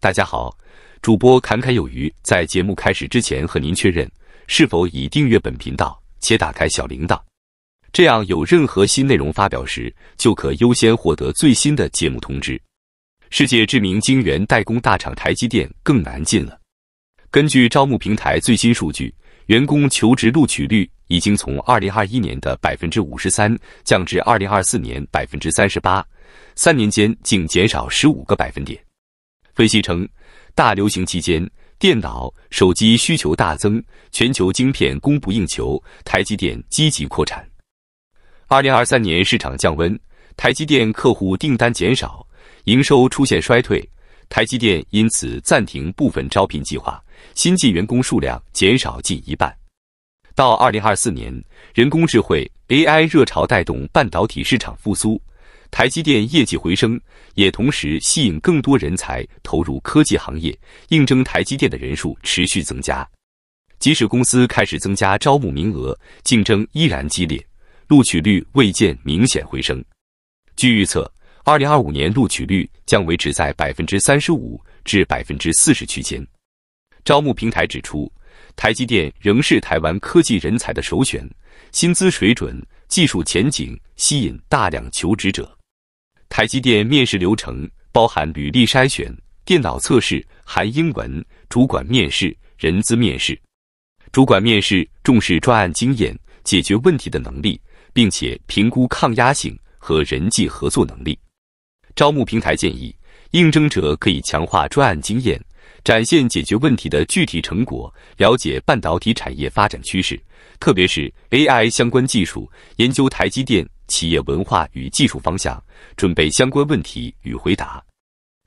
大家好，主播侃侃有余。在节目开始之前，和您确认是否已订阅本频道且打开小铃铛，这样有任何新内容发表时，就可优先获得最新的节目通知。世界知名晶圆代工大厂台积电更难进了。根据招募平台最新数据，员工求职录取率已经从二零二一年的百分之五十三降至二零二四年百分之三十八，三年间竟减少十五个百分点。分析称，大流行期间，电脑、手机需求大增，全球晶片供不应求，台积电积极扩产。二零二三年市场降温，台积电客户订单减少，营收出现衰退，台积电因此暂停部分招聘计划，新进员工数量减少近一半。到二零二四年，人工智慧 AI 热潮带动半导体市场复苏。台积电业绩回升，也同时吸引更多人才投入科技行业，应征台积电的人数持续增加。即使公司开始增加招募名额，竞争依然激烈，录取率未见明显回升。据预测，二零二五年录取率将维持在百分之三十五至百分之四十区间。招募平台指出，台积电仍是台湾科技人才的首选，薪资水准、技术前景吸引大量求职者。台积电面试流程包含履历筛选、电脑测试（含英文）、主管面试、人资面试。主管面试重视专案经验、解决问题的能力，并且评估抗压性和人际合作能力。招募平台建议应征者可以强化专案经验，展现解决问题的具体成果；了解半导体产业发展趋势，特别是 AI 相关技术，研究台积电。企业文化与技术方向，准备相关问题与回答，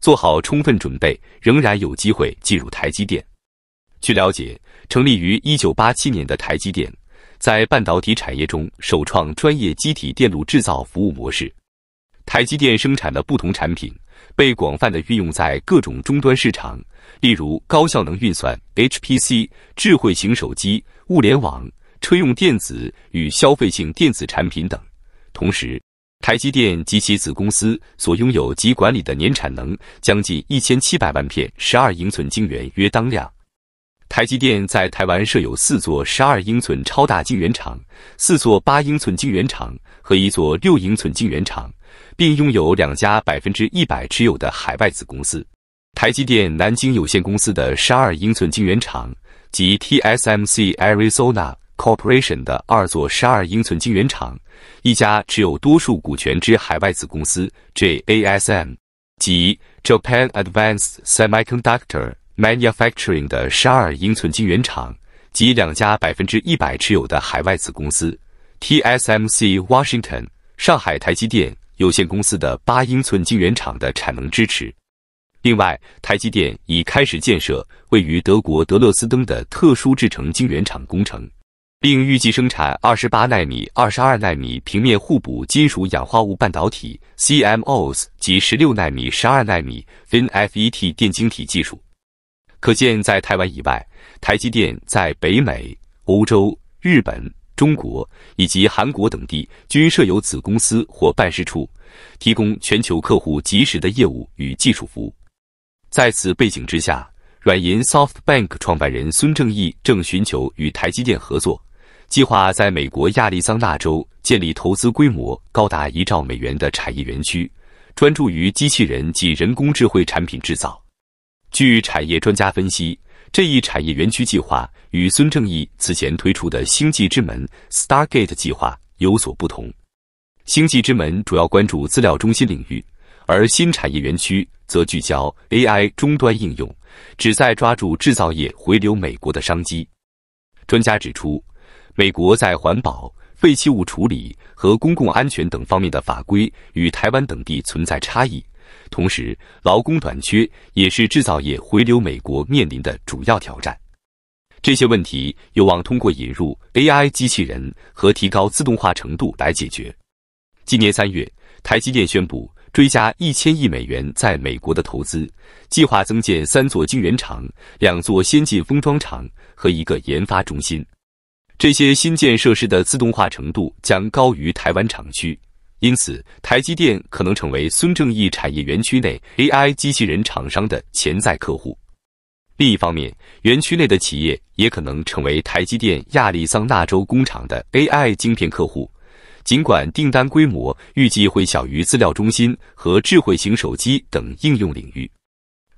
做好充分准备，仍然有机会进入台积电。据了解，成立于一九八七年的台积电，在半导体产业中首创专业机体电路制造服务模式。台积电生产的不同产品，被广泛的运用在各种终端市场，例如高效能运算 （HPC）、智慧型手机、物联网、车用电子与消费性电子产品等。同时，台积电及其子公司所拥有及管理的年产能将近一千七百万片十二英寸晶圆约当量。台积电在台湾设有四座十二英寸超大晶圆厂、四座八英寸晶圆厂和一座六英寸晶圆厂，并拥有两家百分之一百持有的海外子公司：台积电南京有限公司的十二英寸晶圆厂及 TSMC Arizona。Corporation 的二座十二英寸晶圆厂，一家持有多数股权之海外子公司 JASM 及 Japan Advanced Semiconductor Manufacturing 的十二英寸晶圆厂及两家百分之一百持有的海外子公司 TSMC Washington 上海台积电有限公司的八英寸晶圆厂的产能支持。另外，台积电已开始建设位于德国德勒斯登的特殊制程晶圆厂工程。并预计生产二十八纳米、二十二纳米平面互补金属氧化物半导体 （CMOS） 及十六纳米、十二纳米 FinFET 电晶体技术。可见，在台湾以外，台积电在北美、欧洲、日本、中国以及韩国等地均设有子公司或办事处，提供全球客户及时的业务与技术服务。在此背景之下，软银 （SoftBank） 创办人孙正义正寻求与台积电合作，计划在美国亚利桑那州建立投资规模高达一兆美元的产业园区，专注于机器人及人工智慧产品制造。据产业专家分析，这一产业园区计划与孙正义此前推出的“星际之门 ”（Star Gate） 计划有所不同。星际之门主要关注资料中心领域，而新产业园区则聚焦 AI 终端应用。旨在抓住制造业回流美国的商机。专家指出，美国在环保、废弃物处理和公共安全等方面的法规与台湾等地存在差异。同时，劳工短缺也是制造业回流美国面临的主要挑战。这些问题有望通过引入 AI 机器人和提高自动化程度来解决。今年三月，台积电宣布。追加一千亿美元在美国的投资，计划增建三座晶圆厂、两座先进封装厂和一个研发中心。这些新建设施的自动化程度将高于台湾厂区，因此台积电可能成为孙正义产业园区内 AI 机器人厂商的潜在客户。另一方面，园区内的企业也可能成为台积电亚利桑那州工厂的 AI 晶片客户。尽管订单规模预计会小于资料中心和智慧型手机等应用领域，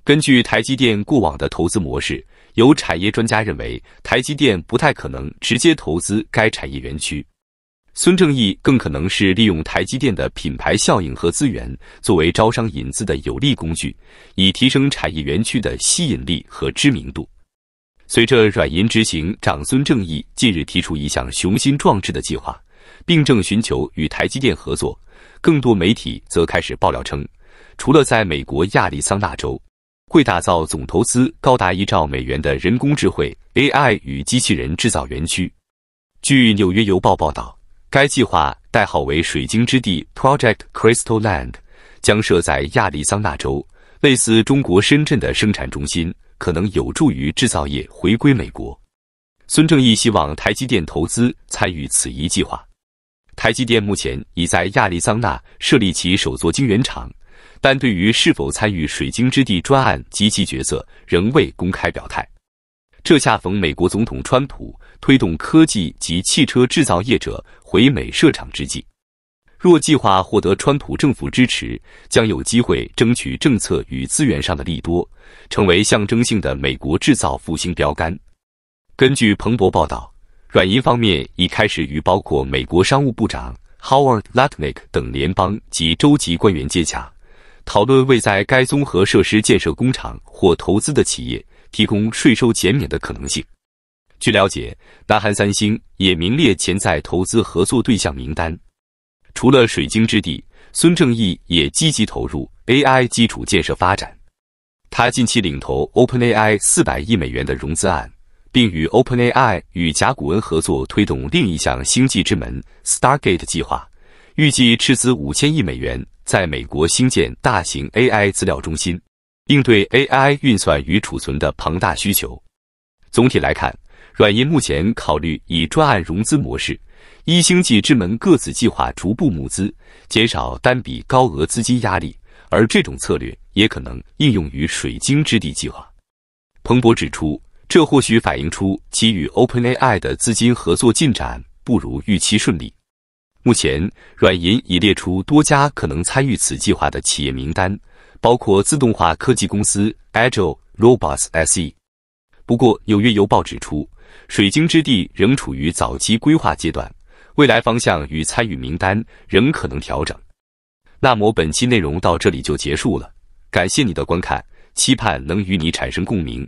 根据台积电过往的投资模式，有产业专家认为台积电不太可能直接投资该产业园区。孙正义更可能是利用台积电的品牌效应和资源，作为招商引资的有力工具，以提升产业园区的吸引力和知名度。随着软银执行长孙正义近日提出一项雄心壮志的计划。并正寻求与台积电合作，更多媒体则开始爆料称，除了在美国亚利桑那州会打造总投资高达一兆美元的人工智慧 AI 与机器人制造园区。据《纽约邮报》报道，该计划代号为“水晶之地 ”（Project Crystal Land），将设在亚利桑那州，类似中国深圳的生产中心，可能有助于制造业回归美国。孙正义希望台积电投资参与此一计划。台积电目前已在亚利桑那设立其首座晶圆厂，但对于是否参与“水晶之地”专案及其角色，仍未公开表态。这恰逢美国总统川普推动科技及汽车制造业者回美设厂之际，若计划获得川普政府支持，将有机会争取政策与资源上的利多，成为象征性的美国制造复兴标杆。根据彭博报道。软银方面已开始与包括美国商务部长 Howard l a t n i c 等联邦及州级官员接洽，讨论为在该综合设施建设工厂或投资的企业提供税收减免的可能性。据了解，南韩三星也名列潜在投资合作对象名单。除了水晶之地，孙正义也积极投入 AI 基础建设发展。他近期领投 OpenAI 400亿美元的融资案。并与 OpenAI 与甲骨文合作，推动另一项星际之门 （StarGate） 计划，预计斥资五千亿美元在美国兴建大型 AI 资料中心，应对 AI 运算与储存的庞大需求。总体来看，软银目前考虑以专案融资模式，一星际之门各子计划逐步募资，减少单笔高额资金压力，而这种策略也可能应用于水晶之地计划。彭博指出。这或许反映出其与 OpenAI 的资金合作进展不如预期顺利。目前，软银已列出多家可能参与此计划的企业名单，包括自动化科技公司 Agile Robots SE。不过，纽约邮报指出，水晶之地仍处于早期规划阶段，未来方向与参与名单仍可能调整。那么，本期内容到这里就结束了，感谢你的观看，期盼能与你产生共鸣。